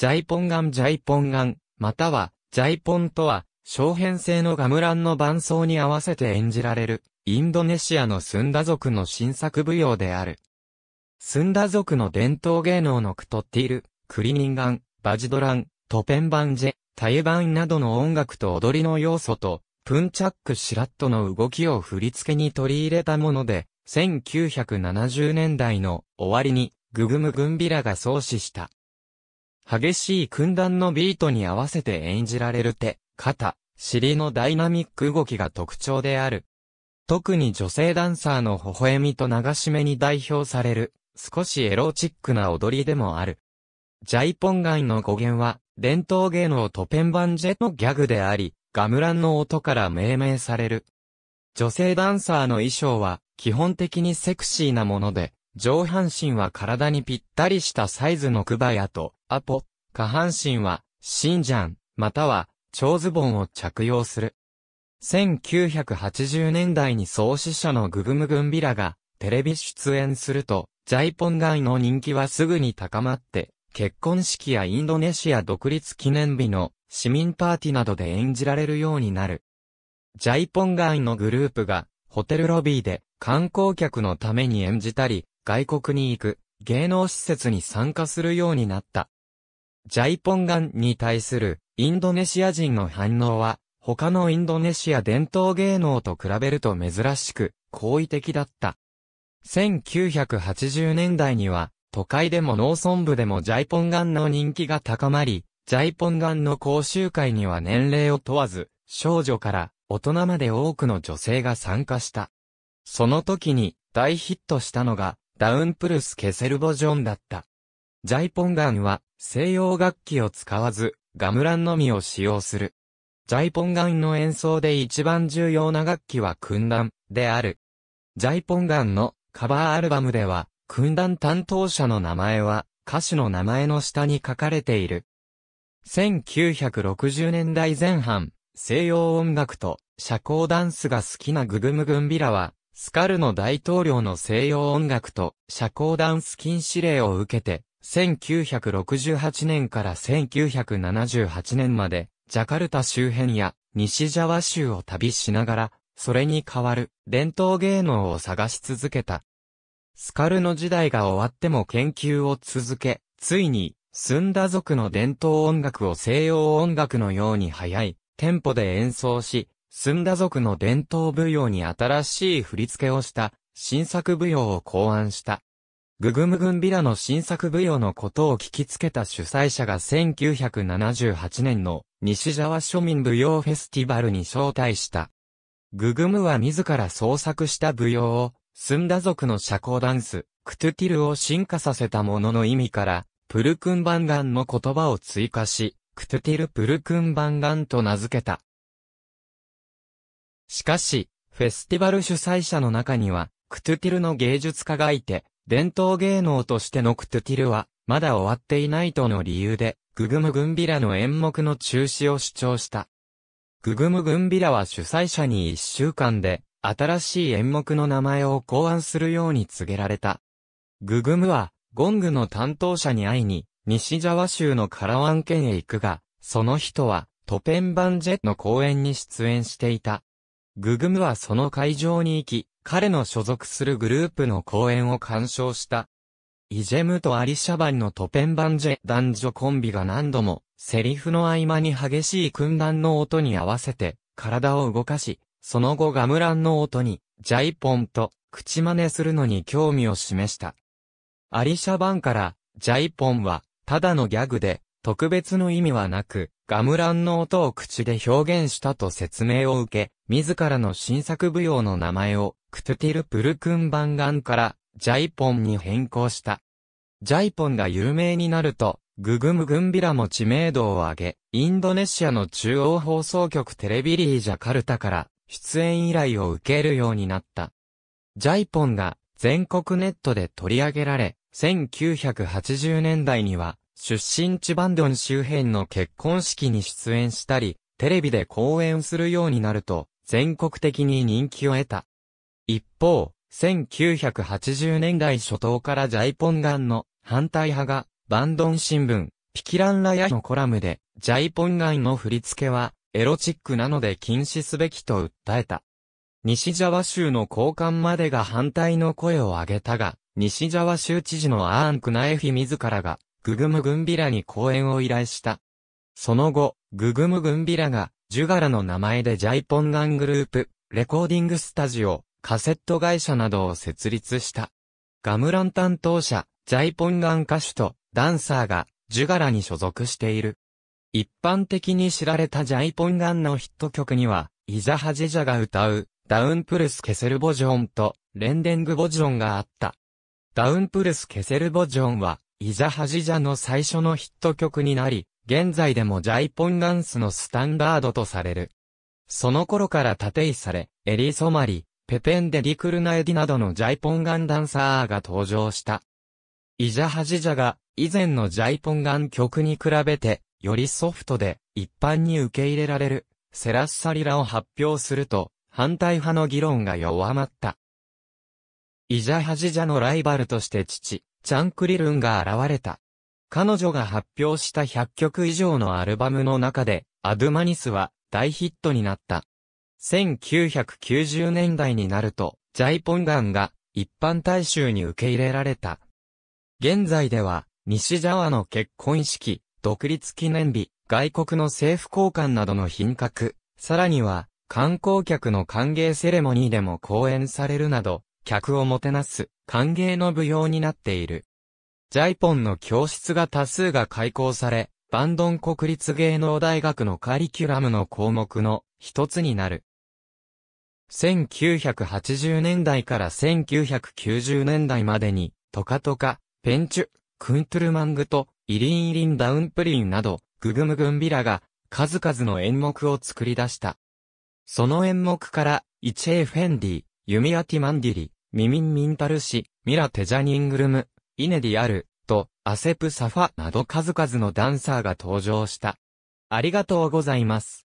ジャイポンガンジャイポンガン、または、ジャイポンとは、小編成のガムランの伴奏に合わせて演じられる、インドネシアのスンダ族の新作舞踊である。スンダ族の伝統芸能のクトッティル、クリニンガン、バジドラン、トペンバンジェ、タユバンなどの音楽と踊りの要素と、プンチャックシラットの動きを振り付けに取り入れたもので、1970年代の終わりに、ググムグンビラが創始した。激しい訓断のビートに合わせて演じられる手、肩、尻のダイナミック動きが特徴である。特に女性ダンサーの微笑みと流し目に代表される、少しエロチックな踊りでもある。ジャイポンガイの語源は、伝統芸能トペンバンジェのギャグであり、ガムランの音から命名される。女性ダンサーの衣装は、基本的にセクシーなもので、上半身は体にぴったりしたサイズのクバヤと、アポ、下半身は、シンジャン、または、長ズボンを着用する。1980年代に創始者のググムグンビラが、テレビ出演すると、ジャイポンガイの人気はすぐに高まって、結婚式やインドネシア独立記念日の市民パーティーなどで演じられるようになる。ジャイポンガイのグループがホテルロビーで観光客のために演じたり、外国に行く芸能施設に参加するようになった。ジャイポンガンに対するインドネシア人の反応は、他のインドネシア伝統芸能と比べると珍しく、好意的だった。1980年代には、都会でも農村部でもジャイポンガンの人気が高まり、ジャイポンガンの講習会には年齢を問わず、少女から大人まで多くの女性が参加した。その時に大ヒットしたのが、ダウンプルス・ケセルボジョンだった。ジャイポンガンは西洋楽器を使わず、ガムランのみを使用する。ジャイポンガンの演奏で一番重要な楽器は訓断、である。ジャイポンガンのカバーアルバムでは、訓断担当者の名前は歌手の名前の下に書かれている。1960年代前半、西洋音楽と社交ダンスが好きなググムグンビラは、スカルの大統領の西洋音楽と社交ダンス禁止令を受けて、1968年から1978年まで、ジャカルタ周辺や西ジャワ州を旅しながら、それに代わる伝統芸能を探し続けた。スカルの時代が終わっても研究を続け、ついに、スンダ族の伝統音楽を西洋音楽のように速い、テンポで演奏し、スンダ族の伝統舞踊に新しい振り付けをした、新作舞踊を考案した。ググムグンビラの新作舞踊のことを聞きつけた主催者が1978年の西沢庶民舞踊フェスティバルに招待した。ググムは自ら創作した舞踊を、スンダ族の社交ダンス、クトゥティルを進化させたものの意味から、プルクンバンガンの言葉を追加し、クトゥティルプルクンバンガンと名付けた。しかし、フェスティバル主催者の中には、クトゥティルの芸術家がいて、伝統芸能としてのクトゥティルは、まだ終わっていないとの理由で、ググム・グンビラの演目の中止を主張した。ググム・グンビラは主催者に一週間で、新しい演目の名前を考案するように告げられた。ググムは、ゴングの担当者に会いに、西ジャワ州のカラワン県へ行くが、その人は、トペンバンジェの公演に出演していた。ググムはその会場に行き、彼の所属するグループの公演を鑑賞した。イジェムとアリシャバンのトペンバンジェ男女コンビが何度も、セリフの合間に激しい訓談の音に合わせて、体を動かし、その後ガムランの音に、ジャイポンと、口真似するのに興味を示した。アリシャバンから、ジャイポンは、ただのギャグで、特別の意味はなく、ガムランの音を口で表現したと説明を受け、自らの新作舞踊の名前を、クトゥティルプルクンバンガンから、ジャイポンに変更した。ジャイポンが有名になると、ググムグンビラも知名度を上げ、インドネシアの中央放送局テレビリージャカルタから出演依頼を受けるようになった。ジャイポンが全国ネットで取り上げられ、1980年代には出身地バンドン周辺の結婚式に出演したり、テレビで講演するようになると、全国的に人気を得た。一方、1980年代初頭からジャイポンガンの反対派が、バンドン新聞、ピキランラヤのコラムで、ジャイポンガンの振り付けは、エロチックなので禁止すべきと訴えた。西ジャワ州の交換までが反対の声を上げたが、西ジャワ州知事のアーン・クナエフィ自らが、ググム・グンビラに講演を依頼した。その後、ググム・グンビラが、ジュガラの名前でジャイポンガングループ、レコーディングスタジオ、カセット会社などを設立した。ガムラン担当者、ジャイポンガン歌手とダンサーが、ジュガラに所属している。一般的に知られたジャイポンガンのヒット曲には、イザハジジャが歌う、ダウンプルスケセルボジョンと、レンデングボジョンがあった。ダウンプルスケセルボジョンは、イザハジジャの最初のヒット曲になり、現在でもジャイポンダンスのスタンダードとされる。その頃から縦位され、エリソマリ、ペペンデリクルナエディなどのジャイポンガンダンサーが登場した。イジャハジジャが以前のジャイポンガン曲に比べて、よりソフトで一般に受け入れられる、セラッサリラを発表すると、反対派の議論が弱まった。イジャハジジャのライバルとして父、チャンクリルンが現れた。彼女が発表した100曲以上のアルバムの中で、アドゥマニスは大ヒットになった。1990年代になると、ジャイポンガンが一般大衆に受け入れられた。現在では、西ジャワの結婚式、独立記念日、外国の政府交換などの品格、さらには、観光客の歓迎セレモニーでも講演されるなど、客をもてなす、歓迎の舞踊になっている。ジャイポンの教室が多数が開講され、バンドン国立芸能大学のカリキュラムの項目の一つになる。1980年代から1990年代までに、トカトカ、ペンチュ、クントゥルマングと、イリンイリンダウンプリンなど、ググムグンビラが、数々の演目を作り出した。その演目から、イチ a フェンディ、ユミアティマンディリ、ミミンミンタルシ、ミラテジャニングルム、イネディアル、と、アセプサファなど数々のダンサーが登場した。ありがとうございます。